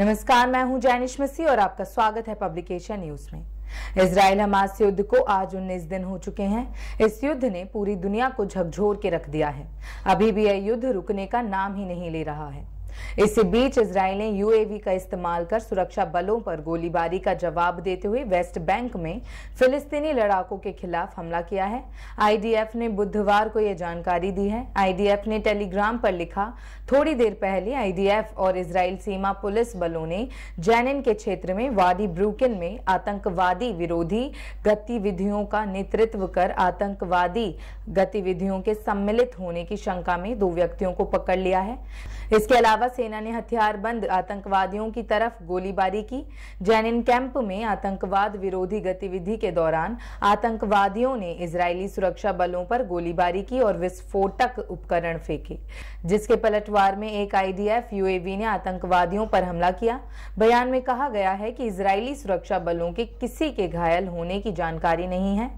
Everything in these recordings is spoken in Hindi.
नमस्कार मैं हूं जैनिश मसी और आपका स्वागत है पब्लिकेशन न्यूज में इसराइल हमास युद्ध को आज उन्नीस दिन हो चुके हैं इस युद्ध ने पूरी दुनिया को झकझोर के रख दिया है अभी भी यह युद्ध रुकने का नाम ही नहीं ले रहा है इसी बीच इसराइल ने यूएवी का इस्तेमाल कर सुरक्षा बलों पर गोलीबारी का जवाब देते हुए वेस्ट बैंक में फिलिस्तीनी लड़ाकों के खिलाफ हमला किया है आईडीएफ ने बुधवार को यह जानकारी दी है आईडीएफ ने टेलीग्राम पर लिखा थोड़ी देर पहले आईडीएफ और इसराइल सीमा पुलिस बलों ने जैनिन के क्षेत्र में वादी ब्रूकिन में आतंकवादी विरोधी गतिविधियों का नेतृत्व कर आतंकवादी गतिविधियों के सम्मिलित होने की शंका में दो व्यक्तियों को पकड़ लिया है इसके अलावा अलावा सेना ने हथियारबंद आतंकवादियों की तरफ गोलीबारी की जैनिन कैंप में आतंकवाद विरोधी गतिविधि के दौरान आतंकवादियों ने इजरायली सुरक्षा बलों पर गोलीबारी की और विस्फोटक उपकरण फेंके जिसके पलटवार में एक आईडीएफ यूएवी ने आतंकवादियों पर हमला किया बयान में कहा गया है कि इजरायली सुरक्षा बलों के किसी के घायल होने की जानकारी नहीं है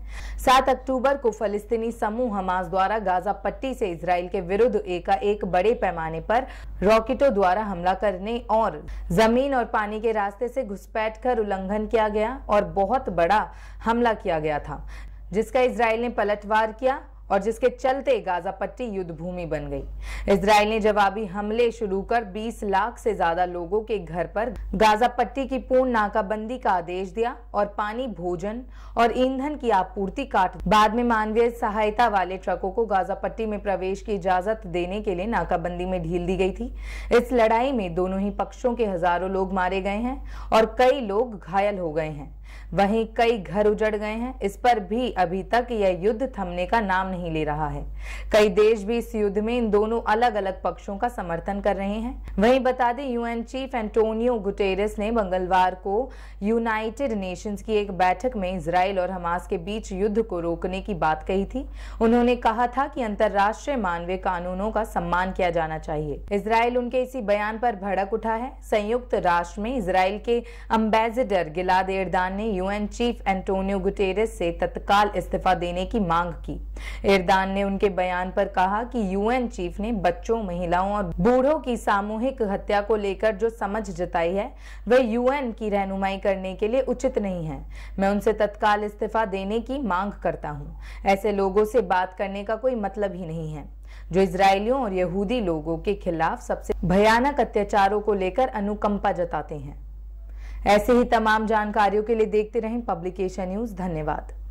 सात अक्टूबर को फलिस्तीनी समूह हमास द्वारा गाजा पट्टी से इसराइल के विरुद्ध एक बड़े पैमाने पर रॉकेट रॉकेटों द्वारा हमला करने और जमीन और पानी के रास्ते से घुसपैठ कर उल्लंघन किया गया और बहुत बड़ा हमला किया गया था जिसका इसराइल ने पलटवार किया और जिसके चलते गाजा पट्टी युद्ध भूमि बन गई इसराइल ने जवाबी हमले शुरू कर 20 लाख से ज्यादा लोगों के घर पर गाजा पट्टी की पूर्ण नाकाबंदी का आदेश दिया और पानी भोजन और ईंधन की आपूर्ति काट बाद में मानवीय सहायता वाले ट्रकों को गाजा पट्टी में प्रवेश की इजाजत देने के लिए नाकाबंदी में ढील दी गई थी इस लड़ाई में दोनों ही पक्षों के हजारों लोग मारे गए हैं और कई लोग घायल हो गए हैं वहीं कई घर उजड़ गए हैं इस पर भी अभी तक यह युद्ध थमने का नाम नहीं ले रहा है कई देश भी इस युद्ध में इन दोनों अलग अलग पक्षों का समर्थन कर रहे हैं वहीं बता दें यूएन चीफ एंटोनियो गुटेरेस ने मंगलवार को यूनाइटेड नेशंस की एक बैठक में इसराइल और हमास के बीच युद्ध को रोकने की बात कही थी उन्होंने कहा था की अंतर्राष्ट्रीय मानवीय कानूनों का सम्मान किया जाना चाहिए इसराइल उनके इसी बयान पर भड़क उठा है संयुक्त राष्ट्र में इसराइल के अम्बेसिडर गिलाद एरदान ने ने यूएन चीफ एंटोनियो गुटेरेस से तत्काल इस्तीफा देने की मांग की इरदान ने उनके बयान पर कहा कि यूएन चीफ ने बच्चों महिलाओं और बूढ़ों की सामूहिक हत्या को लेकर जो समझ जताई है वह यूएन की रहनुमाई करने के लिए उचित नहीं है मैं उनसे तत्काल इस्तीफा देने की मांग करता हूँ ऐसे लोगों से बात करने का कोई मतलब ही नहीं है जो इसराइलियों और यहूदी लोगों के खिलाफ सबसे भयानक अत्याचारों को लेकर अनुकंपा जताते हैं ऐसे ही तमाम जानकारियों के लिए देखते रहें पब्लिकेशन न्यूज धन्यवाद